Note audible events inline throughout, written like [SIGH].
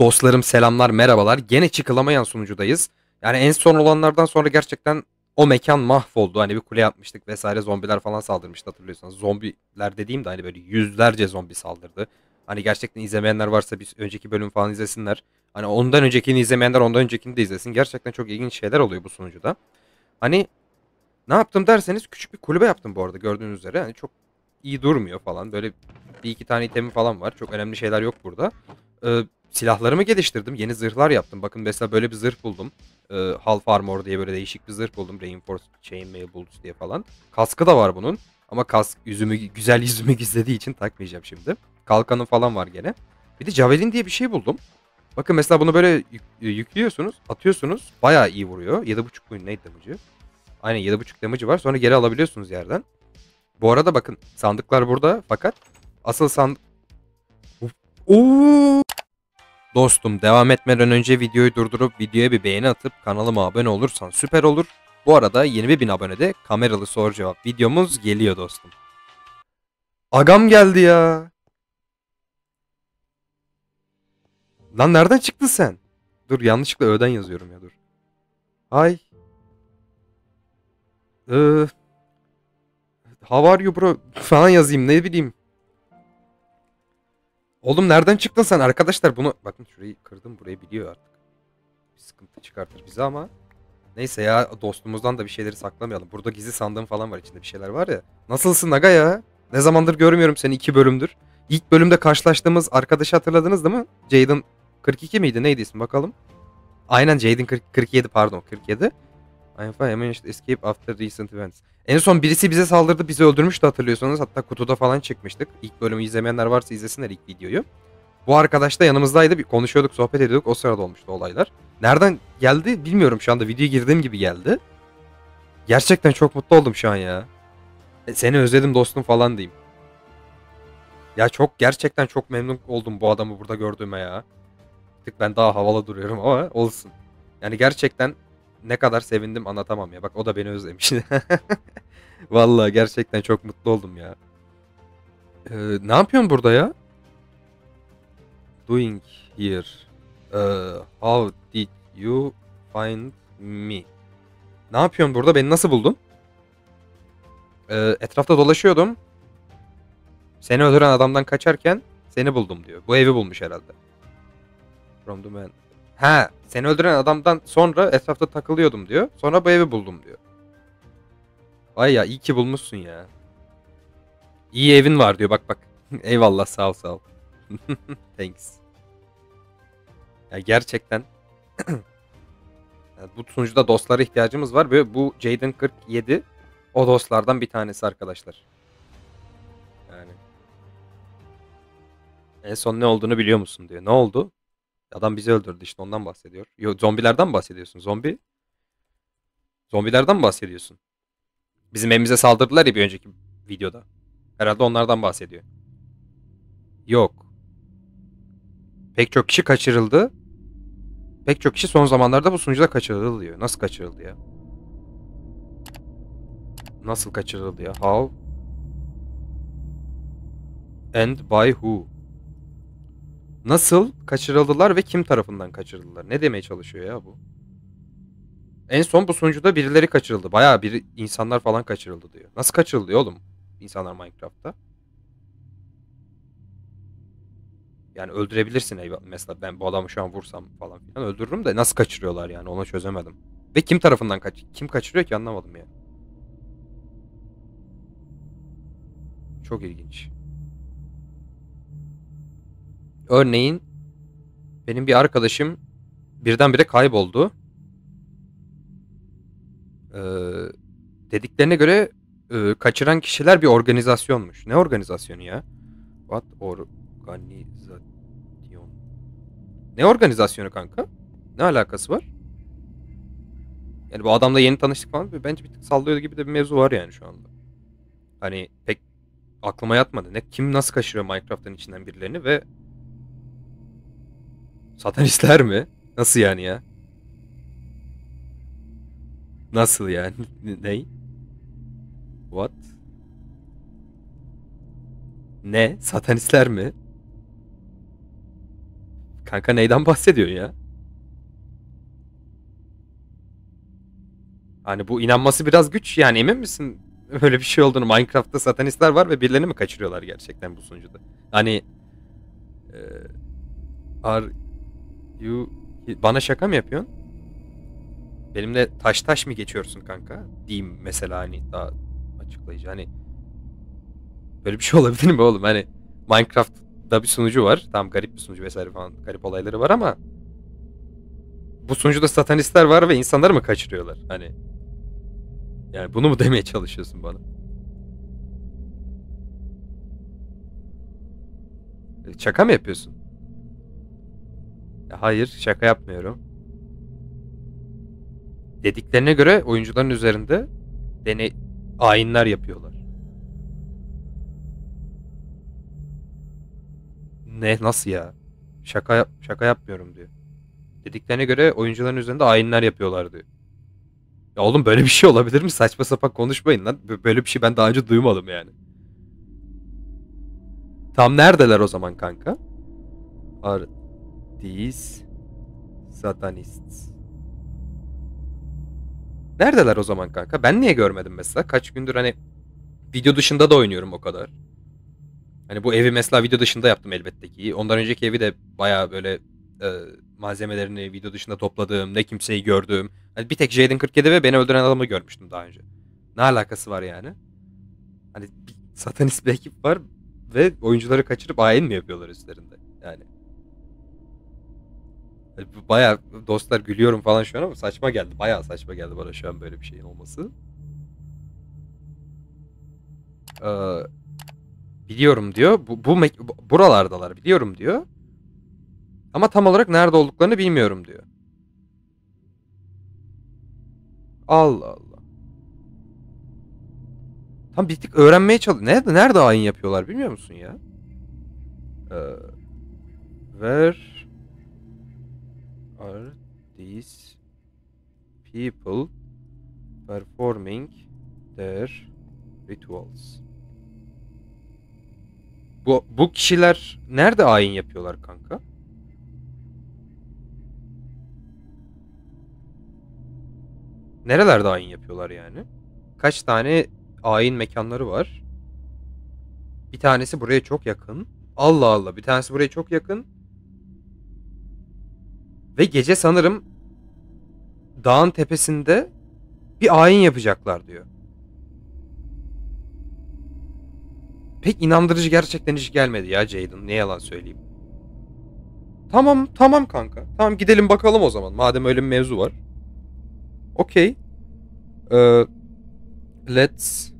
Dostlarım selamlar merhabalar. Gene çıkılamayan sunucudayız. Yani en son olanlardan sonra gerçekten o mekan mahvoldu. Hani bir kule yapmıştık vesaire zombiler falan saldırmıştı hatırlıyorsanız. Zombiler dediğim de hani böyle yüzlerce zombi saldırdı. Hani gerçekten izlemeyenler varsa bir önceki bölüm falan izlesinler. Hani ondan öncekini izlemeyenler ondan öncekini de izlesin. Gerçekten çok ilginç şeyler oluyor bu sunucuda. Hani ne yaptım derseniz küçük bir kulübe yaptım bu arada gördüğünüz üzere. Hani çok iyi durmuyor falan. Böyle bir iki tane itemi falan var. Çok önemli şeyler yok burada. Ee, silahlarımı geliştirdim. Yeni zırhlar yaptım. Bakın mesela böyle bir zırh buldum. E, Half Armor diye böyle değişik bir zırh buldum. Reinforced Chainmail Bullets diye falan. Kaskı da var bunun. Ama kask yüzümü güzel yüzümü [LAUGHS] gizlediği için takmayacağım şimdi. Kalkanı falan var gene. Bir de Javelin diye bir şey buldum. Bakın mesela bunu böyle e, yüklüyorsunuz, atıyorsunuz. Bayağı iyi vuruyor. 7.5 muydu neydi damage'ı? Aynen 7.5 damage'ı var. Sonra geri alabiliyorsunuz yerden. Bu arada bakın sandıklar burada fakat asıl sandık... Oo! Dostum devam etmeden önce videoyu durdurup videoya bir beğeni atıp kanalıma abone olursan süper olur. Bu arada 21 bin abonede kameralı soru cevap videomuz geliyor dostum. Agam geldi ya. Lan nereden çıktın sen? Dur yanlışlıkla öden yazıyorum ya dur. Ay. Ee, how are you bro? Falan yazayım ne bileyim. Oğlum nereden çıktın sen arkadaşlar bunu bakın şurayı kırdım burayı biliyor artık. Bir sıkıntı çıkartır bize ama neyse ya dostumuzdan da bir şeyleri saklamayalım. Burada gizli sandığım falan var içinde bir şeyler var ya. Nasılsın Naga ya? Ne zamandır görmüyorum seni iki bölümdür. İlk bölümde karşılaştığımız arkadaşı hatırladınız değil mi? Jaden 42 miydi neydi ismi bakalım. Aynen Jaden 47 pardon 47. I am fine. I managed to escape after recent events. En son birisi bize saldırdı bizi öldürmüştü hatırlıyorsanız. Hatta kutuda falan çıkmıştık. İlk bölümü izlemeyenler varsa izlesinler ilk videoyu. Bu arkadaş da yanımızdaydı. Bir konuşuyorduk, sohbet ediyorduk. O sırada olmuştu olaylar. Nereden geldi bilmiyorum şu anda. Videoya girdiğim gibi geldi. Gerçekten çok mutlu oldum şu an ya. E, seni özledim dostum falan diyeyim. Ya çok gerçekten çok memnun oldum bu adamı burada gördüğüme ya. tık ben daha havalı duruyorum ama olsun. Yani gerçekten ne kadar sevindim anlatamam ya. Bak o da beni özlemiş. [LAUGHS] Vallahi gerçekten çok mutlu oldum ya. Ee, ne yapıyorsun burada ya? Doing here. Uh, how did you find me? Ne yapıyorsun burada? Beni nasıl buldun? Ee, etrafta dolaşıyordum. Seni öldüren adamdan kaçarken seni buldum diyor. Bu evi bulmuş herhalde. From the man. He seni öldüren adamdan sonra etrafta takılıyordum diyor. Sonra bu evi buldum diyor. Vay ya iyi ki bulmuşsun ya. İyi evin var diyor bak bak. [LAUGHS] Eyvallah sağ ol sağ ol. [LAUGHS] Thanks. Ya gerçekten [CLEARS THROAT] bu sunucuda dostlara ihtiyacımız var ve bu Jaden 47 o dostlardan bir tanesi arkadaşlar. Yani en son ne olduğunu biliyor musun diyor. Ne oldu? Adam bizi öldürdü işte ondan bahsediyor. Yo, zombilerden mi bahsediyorsun? Zombi? Zombilerden mi bahsediyorsun? Bizim evimize saldırdılar ya bir önceki videoda. Herhalde onlardan bahsediyor. Yok. Pek çok kişi kaçırıldı. Pek çok kişi son zamanlarda bu sunucuda kaçırıldı diyor. Nasıl kaçırıldı ya? Nasıl kaçırıldı ya? How? And by who? Nasıl kaçırıldılar ve kim tarafından kaçırıldılar? Ne demeye çalışıyor ya bu? En son bu sunucuda birileri kaçırıldı. Bayağı bir insanlar falan kaçırıldı diyor. Nasıl kaçırılıyor oğlum insanlar Minecraft'ta? Yani öldürebilirsin mesela ben bu adamı şu an vursam falan filan öldürürüm de nasıl kaçırıyorlar yani onu çözemedim. Ve kim tarafından kaç kim kaçırıyor ki anlamadım yani. Çok ilginç. Örneğin benim bir arkadaşım birdenbire kayboldu. Ee, dediklerine göre e, kaçıran kişiler bir organizasyonmuş. Ne organizasyonu ya? What organizasyon? Ne organizasyonu kanka? Ne alakası var? Yani bu adamla yeni tanıştık falan. Bence bir tık sallıyor gibi de bir mevzu var yani şu anda. Hani pek aklıma yatmadı. Ne kim nasıl kaçırıyor Minecraft'ın içinden birilerini ve Satanistler mi? Nasıl yani ya? Nasıl yani? [LAUGHS] ne? What? Ne? Satanistler mi? Kanka neyden bahsediyorsun ya? Hani bu inanması biraz güç yani emin misin? [LAUGHS] Öyle bir şey olduğunu Minecraft'ta satanistler var ve birilerini mi kaçırıyorlar gerçekten bu sunucuda? Hani... E, ar You... Bana şaka mı yapıyorsun? Benimle taş taş mı geçiyorsun kanka? Diyeyim mesela hani daha açıklayıcı. Hani böyle bir şey [LAUGHS] olabilir mi oğlum? Hani Minecraft'da bir sunucu var. Tam garip bir sunucu vesaire falan. Garip olayları var ama bu sunucuda satanistler var ve insanlar mı kaçırıyorlar? Hani yani bunu mu [LAUGHS] demeye çalışıyorsun bana? Şaka mı yapıyorsun? Hayır şaka yapmıyorum. Dediklerine göre oyuncuların üzerinde deney ayinler yapıyorlar. Ne nasıl ya? Şaka şaka yapmıyorum diyor. Dediklerine göre oyuncuların üzerinde ayinler yapıyorlar diyor. Ya oğlum böyle bir şey olabilir mi? Saçma sapan konuşmayın lan. Böyle bir şey ben daha önce duymadım yani. Tam neredeler o zaman kanka? Arı. Deist. Satanist. Neredeler o zaman kanka? Ben niye görmedim mesela? Kaç gündür hani video dışında da oynuyorum o kadar. Hani bu evi mesela video dışında yaptım elbette ki. Ondan önceki evi de baya böyle e, malzemelerini video dışında topladığım, ne kimseyi gördüğüm. Hani bir tek Jaden 47 ve beni öldüren adamı görmüştüm daha önce. Ne alakası var yani? Hani bir satanist bir ekip var ve oyuncuları kaçırıp ayin mi yapıyorlar üstlerinde? Yani Baya dostlar gülüyorum falan şu an ama saçma geldi. Baya saçma geldi bana şu an böyle bir şeyin olması. Ee, biliyorum diyor. Bu, bu buralardalar biliyorum diyor. Ama tam olarak nerede olduklarını bilmiyorum diyor. Allah Allah. Tam bir tık öğrenmeye çalış. Nerede nerede ayin yapıyorlar bilmiyor musun ya? Ee, ver people performing their rituals. Bu, bu kişiler nerede ayin yapıyorlar kanka? Nerelerde ayin yapıyorlar yani? Kaç tane ayin mekanları var? Bir tanesi buraya çok yakın. Allah Allah bir tanesi buraya çok yakın. Ve gece sanırım dağın tepesinde bir ayin yapacaklar diyor. Pek inandırıcı gerçekten hiç gelmedi ya Jaden. Ne yalan söyleyeyim. Tamam tamam kanka. Tamam gidelim bakalım o zaman. Madem öyle bir mevzu var. Okey. Ee, let's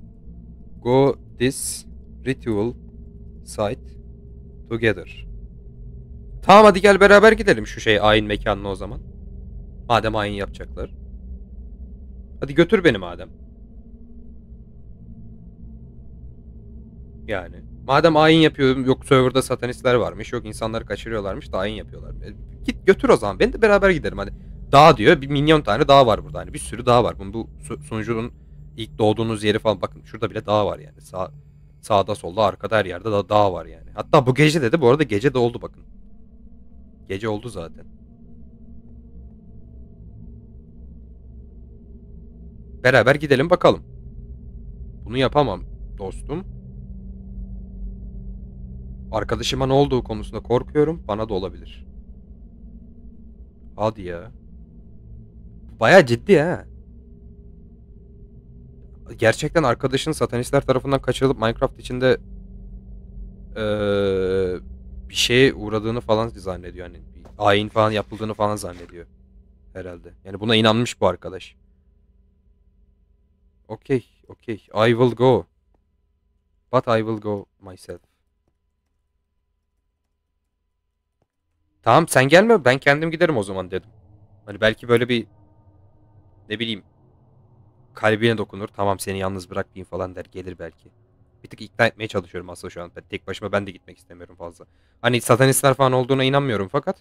go this ritual site together. Tamam hadi gel beraber gidelim şu şey ayin mekanına o zaman. Madem ayin yapacaklar. Hadi götür beni madem. Yani. Madem ayin yapıyorum yok serverda satanistler varmış yok insanları kaçırıyorlarmış da ayin yapıyorlar. E, git götür o zaman ben de beraber giderim. hadi. Dağ diyor bir milyon tane dağ var burada hani bir sürü dağ var. Bunun, bu sunucunun ilk doğduğunuz yeri falan bakın şurada bile dağ var yani. Sağ, sağda solda arkada her yerde da dağ var yani. Hatta bu gece dedi bu arada gece de oldu bakın. Gece oldu zaten. Beraber gidelim bakalım. Bunu yapamam dostum. Arkadaşıma ne olduğu konusunda korkuyorum. Bana da olabilir. Hadi ya. Baya ciddi ha. Gerçekten arkadaşın satanistler tarafından kaçırılıp Minecraft içinde ee, bir şeye uğradığını falan zannediyor. Yani ayin falan yapıldığını falan zannediyor. Herhalde. Yani buna inanmış bu arkadaş. Okay, okay. I will go. But I will go myself. Tamam sen gelme ben kendim giderim o zaman dedim. Hani belki böyle bir ne bileyim kalbine dokunur. Tamam seni yalnız bırakmayayım falan der gelir belki. Bir tık ikna etmeye çalışıyorum aslında şu an. Ben tek başıma ben de gitmek istemiyorum fazla. Hani satanistler falan olduğuna inanmıyorum fakat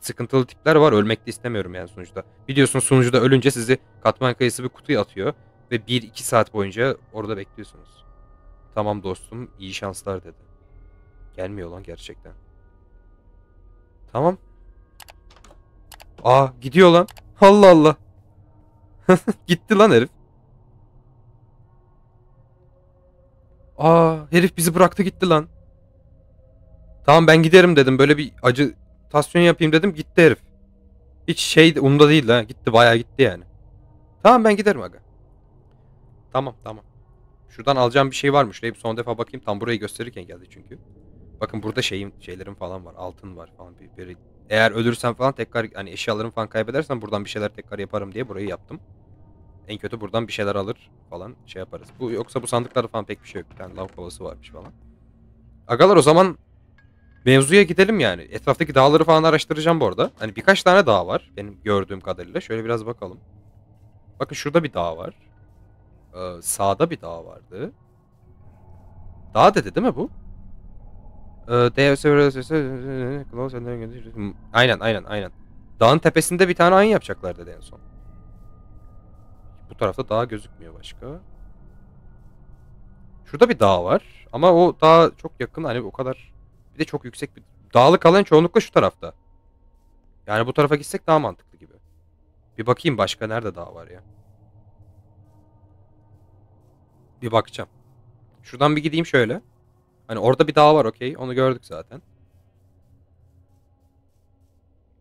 sıkıntılı tipler var. Ölmek de istemiyorum yani sonuçta. Biliyorsun sunucuda ölünce sizi katman kayısı bir kutuya atıyor. Ve 1-2 saat boyunca orada bekliyorsunuz. Tamam dostum iyi şanslar dedi. Gelmiyor lan gerçekten. Tamam. Aa gidiyor lan. Allah Allah. [LAUGHS] Gitti lan herif. Aa herif bizi bıraktı gitti lan. Tamam ben giderim dedim. Böyle bir acı tasyon yapayım dedim. Gitti herif. Hiç şey umda değil lan. Gitti bayağı gitti yani. Tamam ben giderim aga. Tamam tamam. Şuradan alacağım bir şey varmış. mı? son defa bakayım. Tam burayı gösterirken geldi çünkü. Bakın burada şeyim şeylerim falan var. Altın var falan. Bir, bir, eğer ölürsem falan tekrar hani eşyalarımı falan kaybedersen buradan bir şeyler tekrar yaparım diye burayı yaptım. En kötü buradan bir şeyler alır falan şey yaparız. Bu yoksa bu sandıklarda falan pek bir şey yok. Bir tane lav kovası varmış falan. Agalar o zaman mevzuya gidelim yani. Etraftaki dağları falan araştıracağım bu arada. Hani birkaç tane dağ var benim gördüğüm kadarıyla. Şöyle biraz bakalım. Bakın şurada bir dağ var. Ee, sağda bir dağ vardı. Dağ dedi değil mi bu? Aynen aynen aynen. Dağın tepesinde bir tane ayin yapacaklar dedi en son. Bu tarafta dağ gözükmüyor başka. Şurada bir dağ var. Ama o dağ çok yakın hani o kadar bir de çok yüksek bir dağlık alan çoğunlukla şu tarafta. Yani bu tarafa gitsek daha mantıklı gibi. Bir bakayım başka nerede dağ var ya. Bir bakacağım. Şuradan bir gideyim şöyle. Hani orada bir dağ var okey. Onu gördük zaten.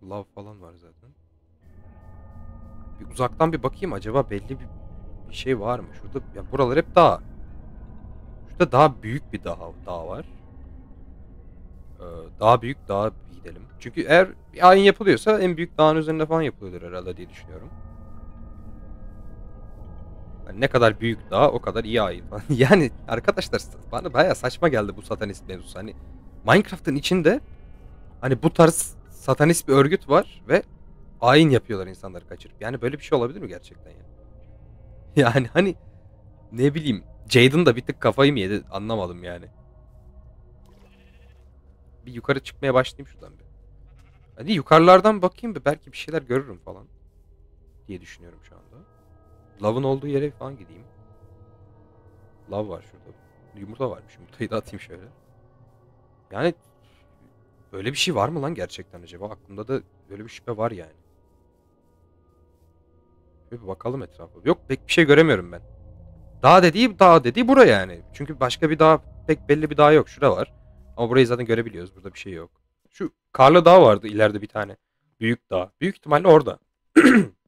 Lav falan var zaten. Bir uzaktan bir bakayım acaba belli bir, bir şey var mı? Şurada ya buralar hep dağ. Şurada daha büyük bir dağ, dağ var. Ee, daha büyük dağa gidelim. Çünkü eğer bir ayin yapılıyorsa en büyük dağın üzerinde falan yapılıyordur herhalde diye düşünüyorum. Hani ne kadar büyük dağ o kadar iyi ayın. [LAUGHS] yani arkadaşlar bana baya saçma geldi bu satanist mevzusu. Hani Minecraft'ın içinde hani bu tarz satanist bir örgüt var ve ayin yapıyorlar insanları kaçırıp. Yani böyle bir şey olabilir mi gerçekten yani? [LAUGHS] Yani hani ne bileyim Jaden da bir tık kafayı mı yedi anlamadım yani. Bir yukarı çıkmaya başlayayım şuradan bir. Hadi yukarılardan bakayım bir belki bir şeyler görürüm falan diye düşünüyorum şu anda. Love'ın olduğu yere falan gideyim. Love var şurada. Yumurta varmış. Yumurtayı da atayım şöyle. Yani böyle bir şey var mı lan gerçekten acaba? Aklımda da böyle bir şüphe var yani. Bir bakalım etrafa. Yok pek bir şey göremiyorum ben. Dağ dediği dağ dediği bura yani. Çünkü başka bir dağ pek belli bir dağ yok. Şurada var. Ama burayı zaten görebiliyoruz. Burada bir şey yok. Şu karlı dağ vardı ileride bir tane. Büyük dağ. Büyük ihtimalle orada. [CLEARS THROAT]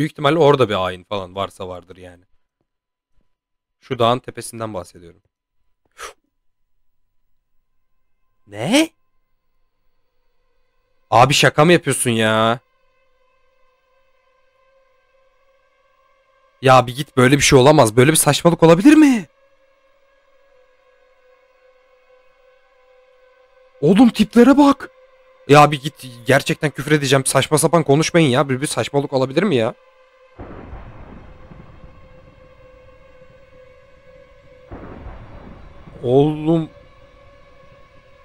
Büyük ihtimalle orada bir ayin falan varsa vardır yani. Şu dağın tepesinden bahsediyorum. Ne? Abi şaka mı yapıyorsun ya? Ya bir git böyle bir şey olamaz. Böyle bir saçmalık olabilir mi? Oğlum tiplere bak. Ya bir git gerçekten küfür edeceğim. Saçma sapan konuşmayın ya. Bir, bir saçmalık olabilir mi ya? Oğlum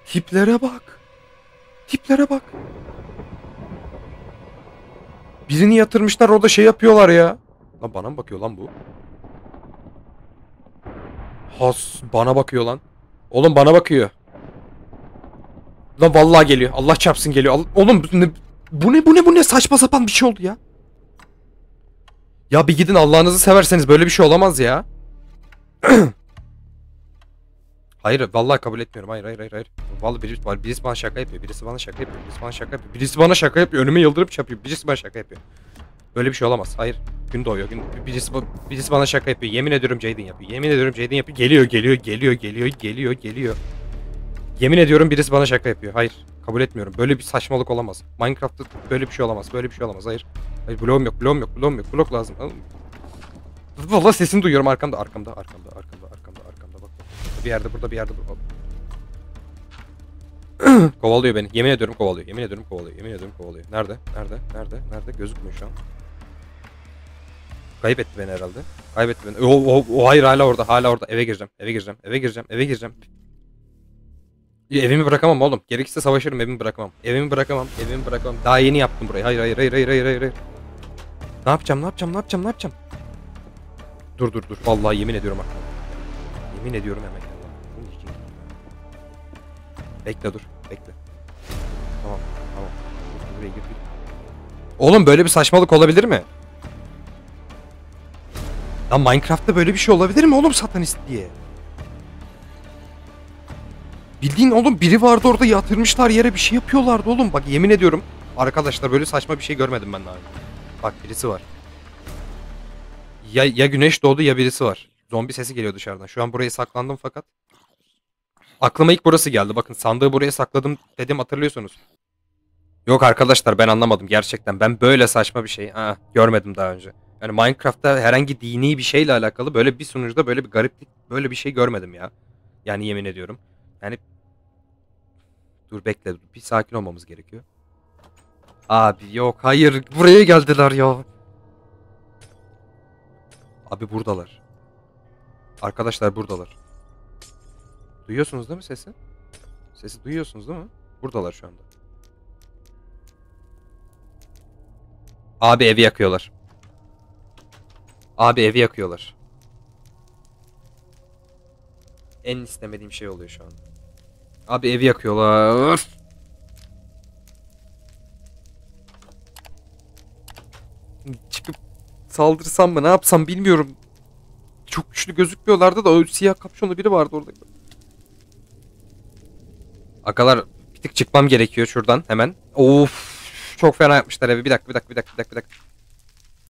tiplere bak. Tiplere bak. Birini yatırmışlar orada şey yapıyorlar ya. Lan bana mı bakıyor lan bu? Has bana bakıyor lan. Oğlum bana bakıyor. Lan vallahi geliyor. Allah çarpsın geliyor. Oğlum bu ne, bu ne bu ne bu ne saçma sapan bir şey oldu ya. Ya bir gidin Allah'ınızı severseniz böyle bir şey olamaz ya. [CLEARS THROAT] Hayır vallahi kabul etmiyorum. Hayır hayır hayır hayır. Vallahi birisi var. Birisi bana şaka yapıyor. Birisi bana şaka yapıyor. Birisi bana şaka yapıyor. Birisi bana şaka yapıyor. Önüme yıldırıp çarpıyor. Birisi bana şaka yapıyor. Böyle bir şey olamaz. Hayır. Gün doğuyor. Gün birisi birisi bana şaka yapıyor. Yemin ediyorum Jaden yapıyor. Yemin ediyorum Jaden yapıyor. Geliyor, geliyor, geliyor, geliyor, geliyor, geliyor. Yemin ediyorum birisi bana şaka yapıyor. Hayır. Kabul etmiyorum. Böyle bir saçmalık olamaz. Minecraft'ta böyle bir şey olamaz. Böyle bir şey olamaz. Hayır. Hayır bloğum yok. Bloğum yok. Bloğum yok. Blok lazım. Vallahi sesini duyuyorum arkamda. Arkamda. Arkamda. Arkamda bir yerde burada bir yerde. [CLEARS THROAT] kovalıyor beni. Yemin ediyorum kovalıyor. Yemin ediyorum kovalıyor. Yemin ediyorum kovalıyor. Nerede? Nerede? Nerede? Nerede? Gözükmüyor şu an. Kaybetti beni herhalde. Kaybetti beni. O, o, o hayır hala orada. Hala orada. Eve gireceğim. Eve gireceğim. Eve gireceğim. Eve gireceğim. evimi bırakamam oğlum. Gerekirse savaşırım evimi bırakamam. Evimi bırakamam. Evimi bırakamam. Daha yeni yaptım burayı. Hayır hayır hayır hayır hayır hayır. Ne yapacağım? Ne yapacağım? Ne yapacağım? Ne yapacağım? Dur dur dur. Vallahi yemin ediyorum aklıma. Yemin ediyorum hemen. Bekle dur. Bekle. Tamam. Tamam. Buraya girdik. Oğlum böyle bir saçmalık olabilir mi? Lan Minecraft'ta böyle bir şey olabilir mi oğlum satanist diye? Bildiğin oğlum biri vardı orada yatırmışlar yere bir şey yapıyorlardı oğlum. Bak yemin ediyorum arkadaşlar böyle saçma bir şey görmedim ben daha. Bak birisi var. Ya, ya güneş doğdu ya birisi var. Zombi sesi geliyor dışarıdan. Şu an buraya saklandım fakat Aklıma ilk burası geldi. Bakın sandığı buraya sakladım dedim hatırlıyorsunuz. Yok arkadaşlar ben anlamadım gerçekten. Ben böyle saçma bir şey ha, görmedim daha önce. Yani Minecraft'ta herhangi dini bir şeyle alakalı böyle bir sunucuda böyle bir gariplik böyle bir şey görmedim ya. Yani yemin ediyorum. Yani dur bekle dur. bir sakin olmamız gerekiyor. Abi yok hayır buraya geldiler ya. Abi buradalar. Arkadaşlar buradalar. Duyuyorsunuz değil mi sesi? Sesi duyuyorsunuz değil mi? Buradalar şu anda. Abi evi yakıyorlar. Abi evi yakıyorlar. En istemediğim şey oluyor şu anda. Abi evi yakıyorlar. Çıkıp saldırsam mı ne yapsam bilmiyorum. Çok güçlü gözükmüyorlardı da o siyah kapşonlu biri vardı orada. Akalar bir tık çıkmam gerekiyor şuradan hemen. Of çok fena yapmışlar evi. Bir dakika bir dakika bir dakika bir dakika. Bir dakika.